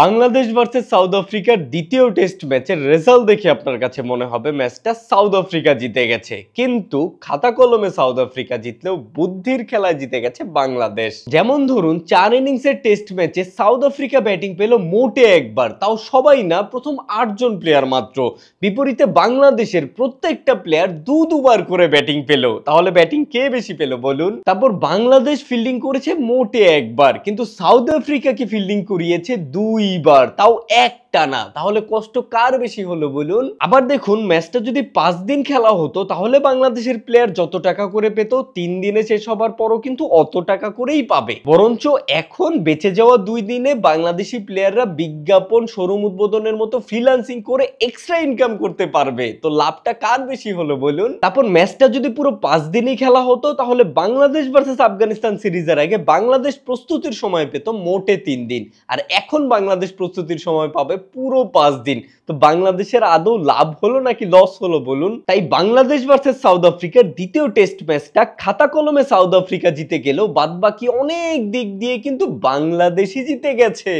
Bangladesh versus south আফ্রিকার দ্বিতীয় test ম্যাচের রেজাল্ট দেখে আপনার কাছে মনে হবে ম্যাচটা সাউথ আফ্রিকা জিতে গেছে কিন্তু খাতা কলমে সাউথ আফ্রিকা জিতলেও বুদ্ধির খেলায় জিতে গেছে বাংলাদেশ যেমন ধরুন চার ইনিংসের টেস্ট ম্যাচে সাউথ আফ্রিকা ব্যাটিং পেল মোটে একবার তাও সবাই না প্রথম আটজন প্লেয়ার মাত্র বিপরীতে বাংলাদেশের প্রত্যেকটা প্লেয়ার দু দুবার করে ব্যাটিং পেল তাহলে ব্যাটিং কে বেশি পেল বলুন তারপর বাংলাদেশ ফিল্ডিং করেছে মোটে একবার কিন্তু সাউথ আফ্রিকা কি ফিল্ডিং করিয়েছে দু দুইবার তাও এক টানা তাহলে কষ্ট কার বেশি হলো বলুন আবার দেখুন ম্যাচটা যদি পাঁচ দিন খেলা হতো তাহলে বাংলাদেশের প্লেয়ার যত টাকা করে পেত তিন দিনে শেষ হবার পরও কিন্তু অত টাকা করেই পাবে বরঞ্চ এখন বেঁচে যাওয়া দুই দিনে বাংলাদেশি প্লেয়াররা বিজ্ঞাপন শোরুম উদ্বোধনের মতো ফ্রিলান্সিং করে এক্সট্রা ইনকাম করতে পারবে তো লাভটা কার বেশি হলো বলুন তারপর ম্যাচটা যদি পুরো পাঁচ দিনই খেলা হতো তাহলে বাংলাদেশ ভার্সেস আফগানিস্তান সিরিজের আগে বাংলাদেশ প্রস্তুতির সময় পেত মোটে তিন দিন আর এখন বাংলাদেশ প্রস্তুতির সময় পাবে পুরো পাঁচ দিন তো বাংলাদেশের আদৌ লাভ হলো নাকি লস হলো বলুন তাই বাংলাদেশ ভার্সেস সাউথ আফ্রিকার দ্বিতীয় টেস্ট ম্যাচটা খাতা কলমে সাউথ আফ্রিকা জিতে গেলেও বাদবাকি অনেক দিক দিয়ে কিন্তু বাংলাদেশই জিতে গেছে